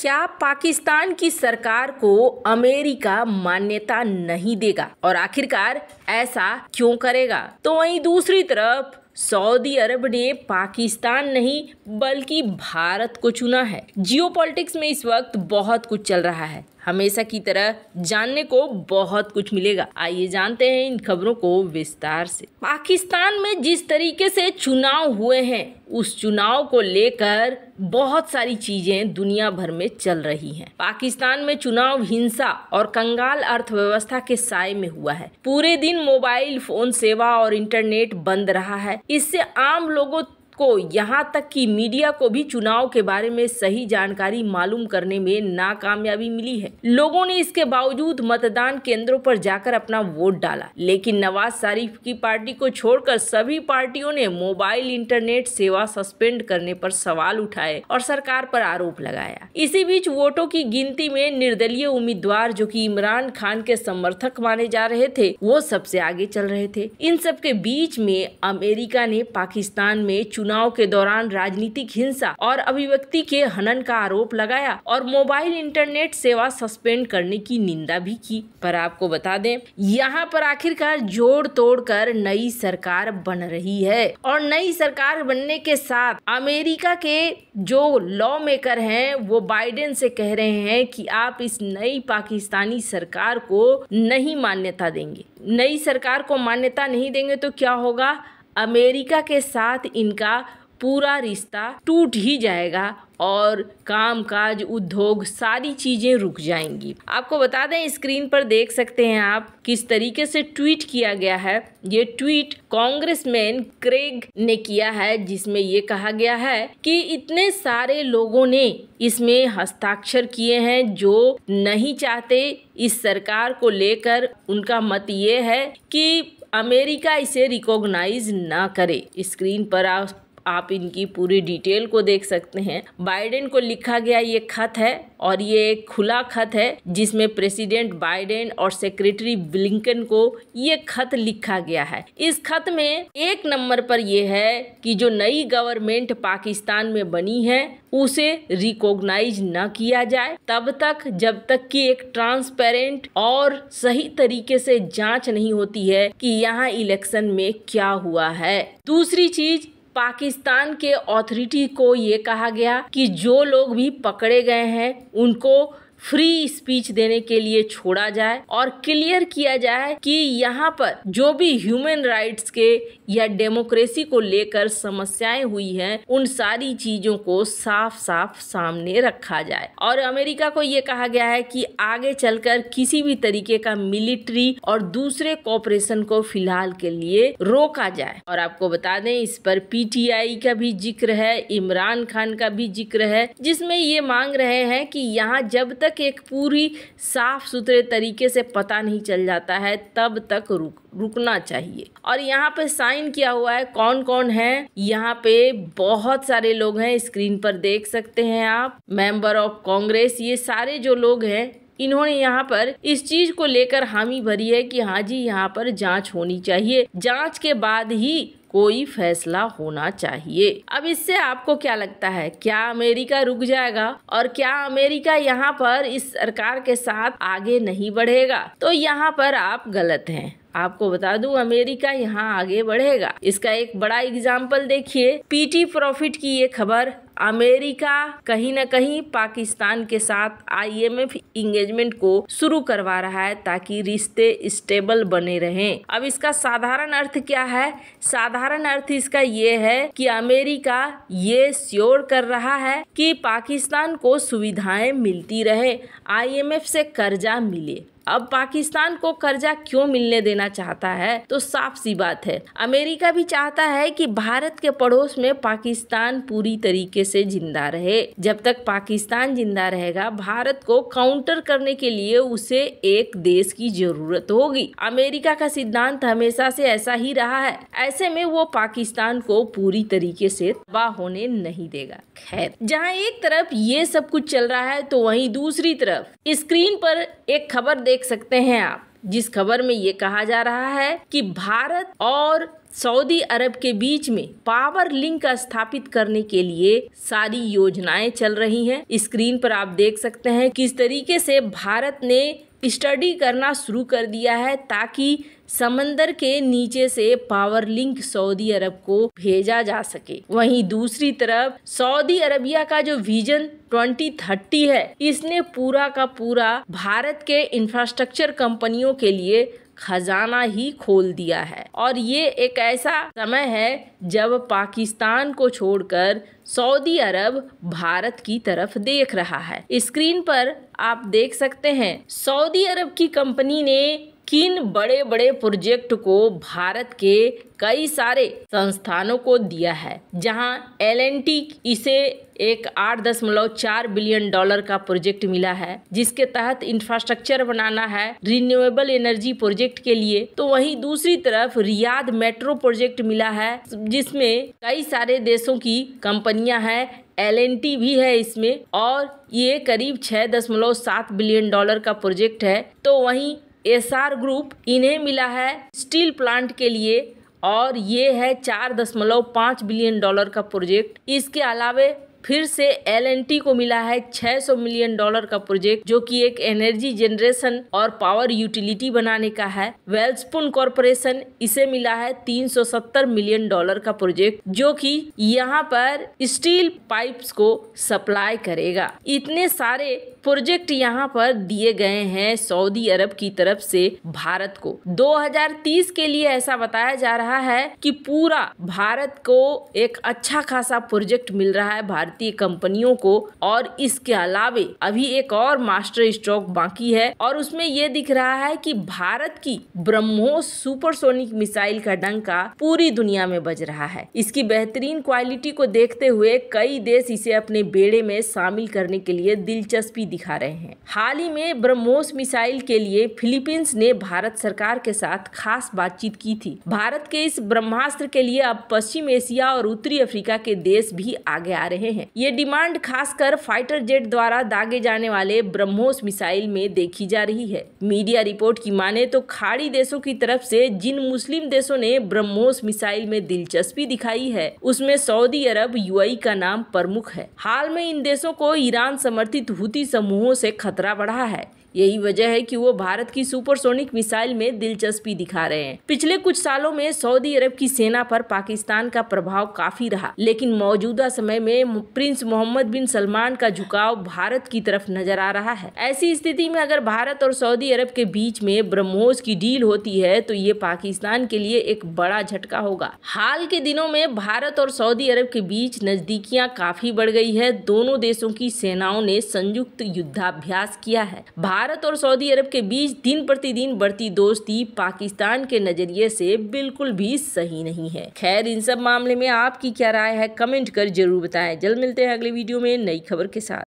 क्या पाकिस्तान की सरकार को अमेरिका मान्यता नहीं देगा और आखिरकार ऐसा क्यों करेगा तो वहीं दूसरी तरफ सऊदी अरब ने पाकिस्तान नहीं बल्कि भारत को चुना है जियोपॉलिटिक्स में इस वक्त बहुत कुछ चल रहा है हमेशा की तरह जानने को बहुत कुछ मिलेगा आइए जानते हैं इन खबरों को विस्तार से पाकिस्तान में जिस तरीके से चुनाव हुए हैं उस चुनाव को लेकर बहुत सारी चीजें दुनिया भर में चल रही हैं। पाकिस्तान में चुनाव हिंसा और कंगाल अर्थव्यवस्था के साय में हुआ है पूरे दिन मोबाइल फोन सेवा और इंटरनेट बंद रहा है इससे आम लोगों को यहाँ तक कि मीडिया को भी चुनाव के बारे में सही जानकारी मालूम करने में नाकामयाबी मिली है लोगों ने इसके बावजूद मतदान केंद्रों पर जाकर अपना वोट डाला लेकिन नवाज शरीफ की पार्टी को छोड़कर सभी पार्टियों ने मोबाइल इंटरनेट सेवा सस्पेंड करने पर सवाल उठाए और सरकार पर आरोप लगाया इसी बीच वोटों की गिनती में निर्दलीय उम्मीदवार जो कि इमरान खान के समर्थक माने जा रहे थे वो सबसे आगे चल रहे थे इन सबके बीच में अमेरिका ने पाकिस्तान में चुनाव चुनाव के दौरान राजनीतिक हिंसा और अभिव्यक्ति के हनन का आरोप लगाया और मोबाइल इंटरनेट सेवा सस्पेंड करने की निंदा भी की पर आपको बता दें यहाँ पर आखिरकार जोड़ तोड़ कर नई सरकार बन रही है और नई सरकार बनने के साथ अमेरिका के जो लॉ मेकर हैं वो बाइडेन से कह रहे हैं कि आप इस नई पाकिस्तानी सरकार को नहीं मान्यता देंगे नई सरकार को मान्यता नहीं देंगे तो क्या होगा अमेरिका के साथ इनका पूरा रिश्ता टूट ही जाएगा और काम काज उद्योग सारी चीज़ें रुक जाएंगी आपको बता दें स्क्रीन पर देख सकते हैं आप किस तरीके से ट्वीट किया गया है ये ट्वीट कांग्रेसमैन क्रेग ने किया है जिसमें ये कहा गया है कि इतने सारे लोगों ने इसमें हस्ताक्षर किए हैं जो नहीं चाहते इस सरकार को लेकर उनका मत ये है कि अमेरिका इसे रिकॉग्नाइज ना करे स्क्रीन पर आप आप इनकी पूरी डिटेल को देख सकते हैं बाइडेन को लिखा गया ये खत है और ये एक खुला खत है जिसमें प्रेसिडेंट बाइडेन और सेक्रेटरी ब्लिंकन को ये खत लिखा गया है इस खत में एक नंबर पर यह है कि जो नई गवर्नमेंट पाकिस्तान में बनी है उसे रिकॉग्नाइज न किया जाए तब तक जब तक कि एक ट्रांसपेरेंट और सही तरीके से जांच नहीं होती है कि यहाँ इलेक्शन में क्या हुआ है दूसरी चीज पाकिस्तान के ऑथोरिटी को ये कहा गया कि जो लोग भी पकड़े गए हैं उनको फ्री स्पीच देने के लिए छोड़ा जाए और क्लियर किया जाए कि यहाँ पर जो भी ह्यूमन राइट्स के या डेमोक्रेसी को लेकर समस्याएं हुई हैं उन सारी चीजों को साफ साफ सामने रखा जाए और अमेरिका को ये कहा गया है कि आगे चलकर किसी भी तरीके का मिलिट्री और दूसरे कॉपरेशन को फिलहाल के लिए रोका जाए और आपको बता दें इस पर पीटीआई का भी जिक्र है इमरान खान का भी जिक्र है जिसमें ये मांग रहे हैं कि यहाँ जब तक तक एक पूरी साफ सुथरे तरीके से पता नहीं चल जाता है तब तक रुक रुकना चाहिए और यहाँ पे साइन किया हुआ है कौन कौन है यहाँ पे बहुत सारे लोग हैं स्क्रीन पर देख सकते हैं आप मेंबर ऑफ कांग्रेस ये सारे जो लोग हैं इन्होंने यहाँ पर इस चीज को लेकर हामी भरी है कि हाँ जी यहाँ पर जांच होनी चाहिए जांच के बाद ही कोई फैसला होना चाहिए अब इससे आपको क्या लगता है क्या अमेरिका रुक जाएगा और क्या अमेरिका यहाँ पर इस सरकार के साथ आगे नहीं बढ़ेगा तो यहाँ पर आप गलत हैं आपको बता दूं अमेरिका यहाँ आगे बढ़ेगा इसका एक बड़ा एग्जाम्पल देखिए पीटी प्रॉफिट की ये खबर अमेरिका कहीं ना कहीं पाकिस्तान के साथ आईएमएफ इंगेजमेंट को शुरू करवा रहा है ताकि रिश्ते स्टेबल बने रहें अब इसका साधारण अर्थ क्या है साधारण अर्थ इसका ये है कि अमेरिका ये श्योर कर रहा है कि पाकिस्तान को सुविधाएं मिलती रहे आईएमएफ से कर्जा मिले अब पाकिस्तान को कर्जा क्यों मिलने देना चाहता है तो साफ सी बात है अमेरिका भी चाहता है कि भारत के पड़ोस में पाकिस्तान पूरी तरीके से जिंदा रहे जब तक पाकिस्तान जिंदा रहेगा भारत को काउंटर करने के लिए उसे एक देश की जरूरत होगी अमेरिका का सिद्धांत हमेशा से ऐसा ही रहा है ऐसे में वो पाकिस्तान को पूरी तरीके से तबाह होने नहीं देगा खैर जहाँ एक तरफ ये सब कुछ चल रहा है तो वही दूसरी तरफ स्क्रीन पर एक खबर देख सकते हैं आप जिस खबर में ये कहा जा रहा है कि भारत और सऊदी अरब के बीच में पावर लिंक स्थापित करने के लिए सारी योजनाएं चल रही हैं स्क्रीन पर आप देख सकते हैं किस तरीके से भारत ने स्टडी करना शुरू कर दिया है ताकि समंदर के नीचे से पावर लिंक सऊदी अरब को भेजा जा सके वहीं दूसरी तरफ सऊदी अरबिया का जो विजन 2030 है इसने पूरा का पूरा भारत के इंफ्रास्ट्रक्चर कंपनियों के लिए खजाना ही खोल दिया है और ये एक ऐसा समय है जब पाकिस्तान को छोड़कर सऊदी अरब भारत की तरफ देख रहा है स्क्रीन पर आप देख सकते हैं सऊदी अरब की कंपनी ने किन बड़े बड़े प्रोजेक्ट को भारत के कई सारे संस्थानों को दिया है जहां एल इसे एक आठ दशमलव चार बिलियन डॉलर का प्रोजेक्ट मिला है जिसके तहत इंफ्रास्ट्रक्चर बनाना है रिन्यूएबल एनर्जी प्रोजेक्ट के लिए तो वहीं दूसरी तरफ रियाद मेट्रो प्रोजेक्ट मिला है जिसमें कई सारे देशों की कंपनियां हैं एल भी है इसमें और ये करीब छः दशमलव सात बिलियन डॉलर का प्रोजेक्ट है तो वहीं एसआर ग्रुप इन्हें मिला है स्टील प्लांट के लिए और ये है चार दशमलव पाँच बिलियन डॉलर का प्रोजेक्ट इसके अलावे फिर से एल को मिला है 600 मिलियन डॉलर का प्रोजेक्ट जो कि एक एनर्जी जनरेशन और पावर यूटिलिटी बनाने का है वेल्सपुन कॉरपोरेशन इसे मिला है 370 मिलियन डॉलर का प्रोजेक्ट जो कि यहाँ पर स्टील पाइप्स को सप्लाई करेगा इतने सारे प्रोजेक्ट यहाँ पर दिए गए हैं सऊदी अरब की तरफ से भारत को 2030 के लिए ऐसा बताया जा रहा है कि पूरा भारत को एक अच्छा खासा प्रोजेक्ट मिल रहा है भारतीय कंपनियों को और इसके अलावे अभी एक और मास्टर स्ट्रोक बाकी है और उसमें ये दिख रहा है कि भारत की ब्रह्मोस सुपरसोनिक मिसाइल का डंका पूरी दुनिया में बज रहा है इसकी बेहतरीन क्वालिटी को देखते हुए कई देश इसे अपने बेड़े में शामिल करने के लिए दिलचस्पी दिखा रहे हैं हाल ही में ब्रह्मोस मिसाइल के लिए फिलीपींस ने भारत सरकार के साथ खास बातचीत की थी भारत के इस ब्रह्मास्त्र के लिए अब पश्चिम एशिया और उत्तरी अफ्रीका के देश भी आगे आ रहे हैं ये डिमांड खासकर फाइटर जेट द्वारा दागे जाने वाले ब्रह्मोस मिसाइल में देखी जा रही है मीडिया रिपोर्ट की माने तो खाड़ी देशों की तरफ से जिन मुस्लिम देशों ने ब्रह्मोस मिसाइल में दिलचस्पी दिखाई है उसमें सऊदी अरब यूएई का नाम प्रमुख है हाल में इन देशों को ईरान समर्थित हुती समूहों से खतरा बढ़ा है यही वजह है कि वो भारत की सुपरसोनिक मिसाइल में दिलचस्पी दिखा रहे हैं पिछले कुछ सालों में सऊदी अरब की सेना पर पाकिस्तान का प्रभाव काफी रहा लेकिन मौजूदा समय में प्रिंस मोहम्मद बिन सलमान का झुकाव भारत की तरफ नजर आ रहा है ऐसी स्थिति में अगर भारत और सऊदी अरब के बीच में ब्रह्मोस की डील होती है तो ये पाकिस्तान के लिए एक बड़ा झटका होगा हाल के दिनों में भारत और सऊदी अरब के बीच नजदीकियाँ काफी बढ़ गई है दोनों देशों की सेनाओं ने संयुक्त युद्धाभ्यास किया है भारत भारत और सऊदी अरब के बीच दिन प्रतिदिन बढ़ती दोस्ती पाकिस्तान के नज़रिए से बिल्कुल भी सही नहीं है खैर इन सब मामले में आपकी क्या राय है कमेंट कर जरूर बताएं जल्द मिलते हैं अगले वीडियो में नई खबर के साथ